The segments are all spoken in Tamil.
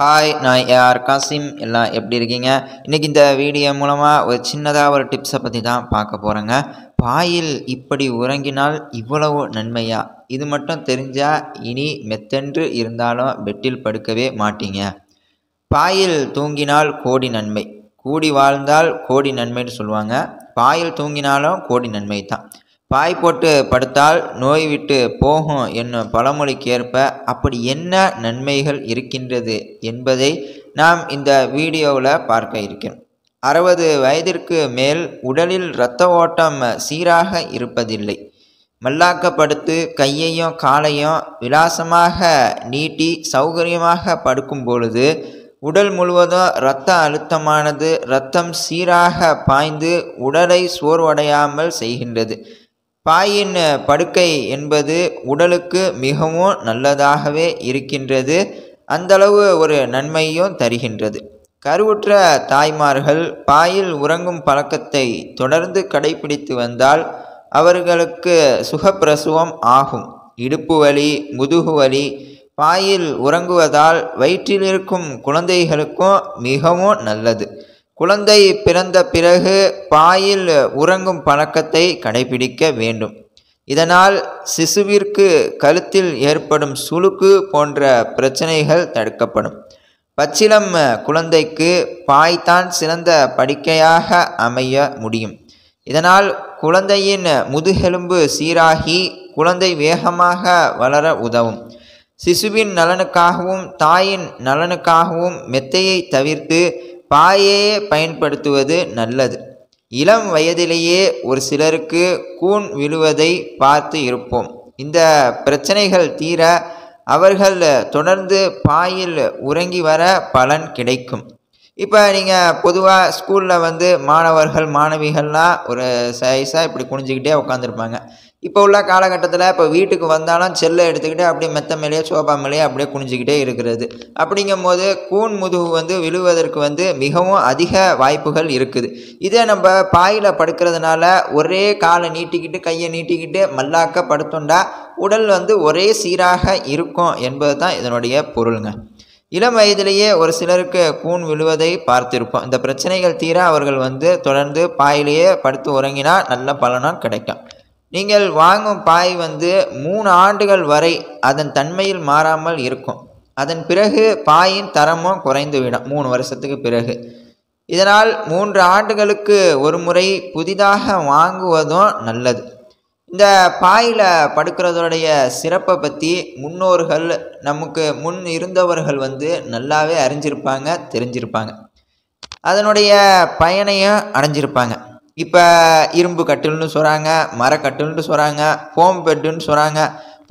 ஹாய் நான் ஏஆர் காசிம் எல்லாம் எப்படி இருக்கீங்க இன்றைக்கி இந்த வீடியோ மூலமாக ஒரு சின்னதாக ஒரு டிப்ஸை பற்றி தான் பார்க்க போகிறேங்க பாயில் இப்படி உறங்கினால் இவ்வளவு நன்மையா இது மட்டும் தெரிஞ்சால் இனி மெத்தென்று இருந்தாலும் பெட்டில் படுக்கவே மாட்டீங்க பாயில் தூங்கினால் கோடி நன்மை கூடி வாழ்ந்தால் கோடி நன்மைன்னு சொல்லுவாங்க பாயில் தூங்கினாலும் கோடி நன்மை தான் பாய் போட்டு படுத்தால் நோய் விட்டு போகும் என்னும் பழமொழிக்கேற்ப அப்படி என்ன நன்மைகள் இருக்கின்றது என்பதை நாம் இந்த வீடியோவில் பார்க்க இருக்கிறோம் அறுபது வயதிற்கு மேல் உடலில் இரத்த ஓட்டம் சீராக இருப்பதில்லை மல்லாக்கப்படுத்து கையையும் காலையும் விலாசமாக நீட்டி சௌகரியமாக படுக்கும் பொழுது உடல் முழுவதும் இரத்த அழுத்தமானது இரத்தம் சீராக பாய்ந்து உடலை சோர்வடையாமல் செய்கின்றது பாயின் படுக்கை என்பது உடலுக்கு மிகவும் நல்லதாகவே இருக்கின்றது அந்தளவு ஒரு நன்மையும் தருகின்றது கருவுற்ற தாய்மார்கள் பாயில் உறங்கும் பழக்கத்தை தொடர்ந்து கடைபிடித்து வந்தால் அவர்களுக்கு சுகப்பிரசவம் ஆகும் இடுப்பு வலி முதுகு வலி பாயில் உறங்குவதால் வயிற்றில் இருக்கும் குழந்தைகளுக்கும் மிகவும் நல்லது குழந்தை பிறந்த பிறகு பாயில் உறங்கும் பழக்கத்தை கடைபிடிக்க வேண்டும் இதனால் சிசுவிற்கு கழுத்தில் ஏற்படும் சுளுக்கு போன்ற பிரச்சனைகள் தடுக்கப்படும் பச்சிலம் குழந்தைக்கு பாய்தான் சிறந்த படுக்கையாக அமைய முடியும் இதனால் குழந்தையின் முதுகெலும்பு சீராகி குழந்தை வேகமாக வளர உதவும் சிசுவின் நலனுக்காகவும் தாயின் நலனுக்காகவும் மெத்தையை தவிர்த்து பாயையே பயன்படுத்துவது நல்லது இளம் வயதிலேயே ஒரு சிலருக்கு கூண் விழுவதை பார்த்து இருப்போம் இந்த பிரச்சனைகள் தீர அவர்கள் தொடர்ந்து பாயில் உறங்கி வர பலன் கிடைக்கும் இப்போ நீங்கள் பொதுவாக ஸ்கூலில் வந்து மாணவர்கள் மாணவிகள்லாம் ஒரு சைஸாக இப்படி குனிஞ்சிக்கிட்டே உட்காந்துருப்பாங்க இப்போ உள்ள காலகட்டத்தில் இப்போ வீட்டுக்கு வந்தாலும் செல்லை எடுத்துக்கிட்டு அப்படியே மெத்த மேலேயே சோபா மேலேயே அப்படியே குனிஞ்சிக்கிட்டே இருக்கிறது அப்படிங்கும் போது கூன் முதுகு வந்து விழுவதற்கு வந்து மிகவும் அதிக வாய்ப்புகள் இருக்குது இதே நம்ம பாயில் படுக்கிறதுனால ஒரே காலை நீட்டிக்கிட்டு கையை நீட்டிக்கிட்டு மல்லாக்க படுத்தோண்டா உடல் வந்து ஒரே சீராக இருக்கும் என்பது தான் இதனுடைய பொருளுங்க இளம் வயதிலேயே ஒரு சிலருக்கு கூன் விழுவதை பார்த்திருப்போம் இந்த பிரச்சனைகள் தீர அவர்கள் வந்து தொடர்ந்து பாயிலேயே படுத்து உறங்கினா நல்ல பலனாக கிடைக்கும் நீங்கள் வாங்கும் பாய் வந்து மூணு ஆண்டுகள் வரை அதன் தன்மையில் மாறாமல் இருக்கும் அதன் பிறகு பாயின் தரமும் குறைந்துவிடும் மூணு வருஷத்துக்கு பிறகு இதனால் மூன்று ஆண்டுகளுக்கு ஒரு முறை புதிதாக வாங்குவதும் நல்லது இந்த பாயில் படுக்கிறதோடைய சிறப்பை பற்றி முன்னோர்கள் நமக்கு முன் இருந்தவர்கள் வந்து நல்லாவே அறிஞ்சிருப்பாங்க தெரிஞ்சிருப்பாங்க அதனுடைய பயனையும் அடைஞ்சிருப்பாங்க இப்போ இரும்பு கட்டில்னு சொல்கிறாங்க மரக்கட்டில்னு சொல்கிறாங்க ஃபோம் பெட்டுன்னு சொல்கிறாங்க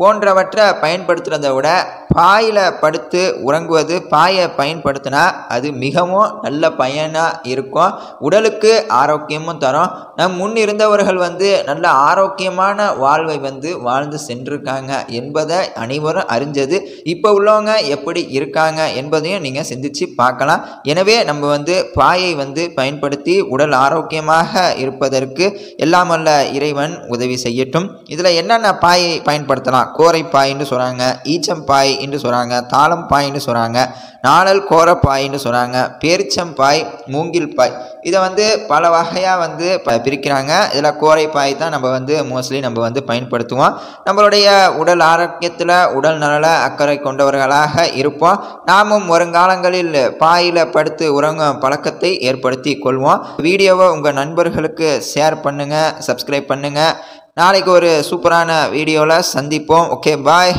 போன்றவற்றை பயன்படுத்துகிறத விட பாயில் படுத்து உறங்குவது பாயை பயன்படுத்தினா அது மிகவும் நல்ல பயனாக இருக்கும் உடலுக்கு ஆரோக்கியமும் தரும் நம் முன் இருந்தவர்கள் வந்து நல்ல ஆரோக்கியமான வாழ்வை வந்து வாழ்ந்து சென்றிருக்காங்க என்பதை அனைவரும் அறிஞ்சது இப்போ உள்ளவங்க எப்படி இருக்காங்க என்பதையும் நீங்கள் சிந்தித்து பார்க்கலாம் எனவே நம்ம வந்து பாயை வந்து பயன்படுத்தி உடல் ஆரோக்கியமாக இருப்பதற்கு எல்லாமல்ல இறைவன் உதவி செய்யட்டும் இதில் என்னென்ன பாயை பயன்படுத்தலாம் கோரை சொல்கிறாங்க ஈச்சம் பாய் என்று சொல்கிறாங்க தாளம் பாயின்னு சொல்கிறாங்க நாணல் கோரப்பாயின்னு சொல்கிறாங்க பேரிச்சம்பாய் மூங்கில் பாய் இதை வந்து பல வகையாக வந்து ப பிரிக்கிறாங்க இதில் கோரைப்பாய் தான் நம்ம வந்து மோஸ்ட்லி நம்ம வந்து பயன்படுத்துவோம் நம்மளுடைய உடல் ஆரோக்கியத்தில் உடல் நலல அக்கறை கொண்டவர்களாக இருப்போம் நாமும் வருங்காலங்களில் பாயில் படுத்து உறங்கும் பழக்கத்தை ஏற்படுத்தி கொள்வோம் வீடியோவை உங்கள் நண்பர்களுக்கு ஷேர் பண்ணுங்கள் சப்ஸ்கிரைப் பண்ணுங்கள் நாளைக்கு ஒரு சூப்பரான வீடியோவில் சந்திப்போம் ஓகே பாய்